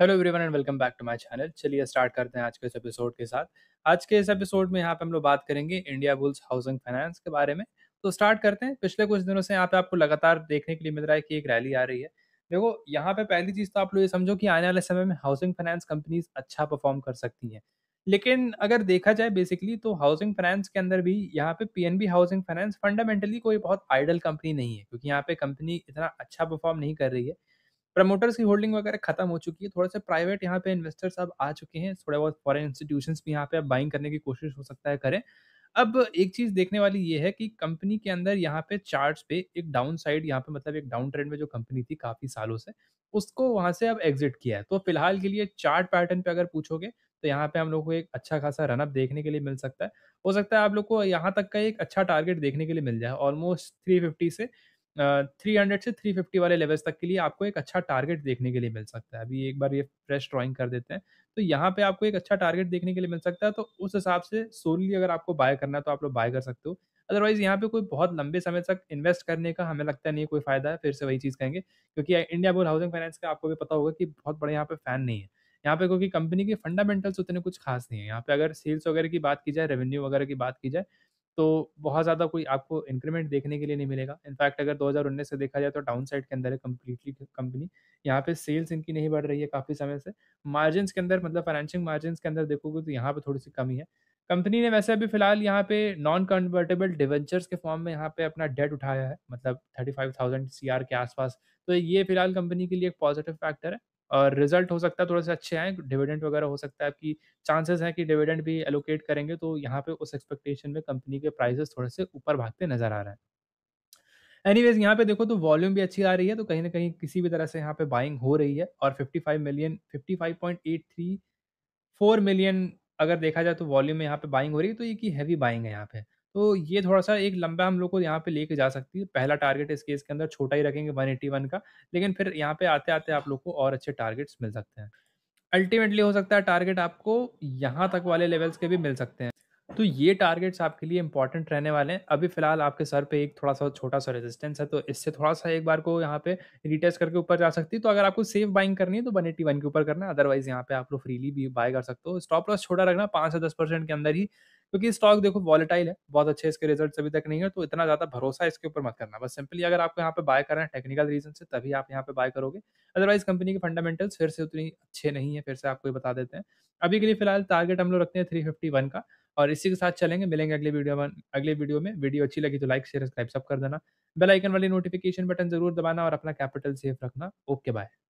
Hello everyone and welcome back to my channel चलिए start करते हैं आज के इस एपिसोड के साथ आज के इस एपिसोड में यहाँ पे हम लोग बात करेंगे इंडिया बुल्स हाउसिंग फाइनेंस के बारे में तो स्टार्ट करते हैं पिछले कुछ दिनों से यहाँ पे आपको लगातार देखने के लिए मिल रहा है कि एक रैली आ रही है देखो यहाँ पे पहली चीज़ तो आप लोग ये समझो कि आने वाले समय में हाउसिंग फाइनेंस कंपनीज अच्छा परफॉर्म कर सकती हैं लेकिन अगर देखा जाए बेसिकली तो हाउसिंग फाइनेंस के अंदर भी यहाँ पे पीएनबी हाउसिंग फाइनेंस फंडामेंटली कोई बहुत आइडल कंपनी नहीं है क्योंकि यहाँ पे कंपनी इतना अच्छा परफॉर्म नहीं कर रही है प्रमोटर्स की होल्डिंग वगैरह खत्म हो चुकी है थोड़ा सा प्राइवेट यहाँ पे इन्वेस्टर्स अब आ चुके हैं थोड़ा बहुत फॉरन इंस्टीट्यूशन भी यहाँ पे अब बाइंग करने की कोशिश हो सकता है करें अब एक चीज देखने वाली ये है कि कंपनी के अंदर यहाँ पे चार्ट पे एक डाउन साइड यहाँ पे मतलब एक डाउन ट्रेंड में जो कंपनी थी काफी सालों से उसको वहां से अब एग्जिट किया है तो फिलहाल के लिए चार्ट पैटर्न पे अगर पूछोगे तो यहाँ पे हम लोग को एक अच्छा खासा रनअप देखने के लिए मिल सकता है हो सकता है आप लोग को यहाँ तक का एक अच्छा टारगेट देखने के लिए मिल जाए ऑलमोस्ट थ्री से थ्री हंड्रेड से थ्री फिफ्टी वाले लेवल्स तक के लिए आपको एक अच्छा टारगेट देखने के लिए मिल सकता है अभी एक बार ये फ्रेश ड्राइंग कर देते हैं तो यहाँ पे आपको एक अच्छा टारगेट देखने के लिए मिल सकता है तो उस हिसाब से सोलली अगर आपको बाय करना है तो आप लोग बाय कर सकते हो अदरवाइज यहाँ पे कोई बहुत लंबे समय तक इन्वेस्ट करने का हमें लगता नहीं कोई फायदा है फिर से वही चीज़ कहेंगे क्योंकि इंडिया बोल हाउसिंग फाइनेंस का आपको भी पता होगा कि बहुत बड़े यहाँ पे फैन नहीं है यहाँ पे क्योंकि कंपनी के फंडामेंटल्स उतने कुछ खास नहीं है यहाँ पे अगर सेल्स वगैरह की बात की जाए रेवेन्यू वगैरह की बात की जाए तो बहुत ज़्यादा कोई आपको इंक्रीमेंट देखने के लिए नहीं मिलेगा इनफैक्ट अगर 2019 से देखा जाए तो डाउन साइड के अंदर है कम्प्लीटली कंपनी यहाँ पे सेल्स इनकी नहीं बढ़ रही है काफ़ी समय से मार्जिन के अंदर मतलब फाइनेंशियल मार्जिन के अंदर देखोगे तो यहाँ पर थोड़ी सी कमी है कंपनी ने वैसे अभी फिलहाल यहाँ पे नॉन कन्वर्टेबल डिवेंचर्स के फॉर्म में यहाँ पे अपना डेट उठाया है मतलब thirty five thousand C R के आसपास तो ये फिलहाल कंपनी के लिए एक पॉजिटिव फैक्टर है और रिजल्ट हो सकता है थोड़े से अच्छे आए डिविडेंड वगैरह हो सकता है आपकी चांसेस हैं कि डिविडेंड भी एलोकेट करेंगे तो यहाँ पे उस एक्सपेक्टेशन में कंपनी के प्राइसेस थोड़े से ऊपर भागते नजर आ रहे हैं वेज यहाँ पे देखो तो वॉल्यूम भी अच्छी आ रही है तो कहीं ना कहीं किसी भी तरह से यहाँ पे बाइंग हो रही है और फाइव मिलियन फोर मिलियन अगर देखा जाए तो वॉल्यूम में यहाँ पे बाइंग हो रही है तो ये की हैवी बाइंग है यहाँ पे तो ये थोड़ा-सा एक लंबा हम लोग को यहाँ पे लेके जा सकती है। पहला टारगेट इस केस के अंदर छोटा ही रखेंगे वन वन का, लेकिन फिर यहाँ पे आते-आते आप लोग को और अच्छे टारगेट्स मिल सकते हैं। अल्टीमेटली हो सकता है टारगेट आपको यहाँ तक वाले लेवल्स के भी मिल सकते हैं। तो ये टारगेट्स आपके लिए इंपॉर्टेंट रहने वाले हैं। अभी फिलहाल आपके सर पे एक थोड़ा-सा छोटा-सा रेजिस्टेंस है, तो इससे थोड़ा-सा एक बार को यहाँ पे रिटेस्ट करके ऊपर जा सकती है। तो अगर आपको सेफ बाइंग करनी है तो वन के ऊपर करना है, अदरवाइज़ यहाँ पे आप लोग फ्रीली भी बाय कर सकते हो। स्टॉप लॉस छोटा रखना पाँच से परसेंट के अंदर ही क्योंकि स्टॉक देखो वॉलेटाइल है बहुत अच्छे इसके रिजल्ट अभी तक नहीं है तो इतना ज़्यादा भरोसा इसके ऊपर मत करना बस सिंपली अगर आपको यहाँ पे बाय करना है टेक्निकल रीजन से तभी आप यहाँ पे बाय करोगे अदरवाइज कंपनी के फंडामेंटल्स फिर से उतनी अच्छे नहीं है फिर से आपको बता देते हैं अभी के लिए फिलहाल टारगेट हम लोग रखते हैं थ्री का और इसी के साथ चलेंगे मिलेंगे अगले वीडियो में अगले वीडियो में वीडियो अच्छी लगी तो लाइक शेयर सब्सक्राइब सब कर देना बेल आइकन वाली नोटिफिकेशन बटन जरूर दबाना और अपना कैपिटल सेफ रखना ओके बाय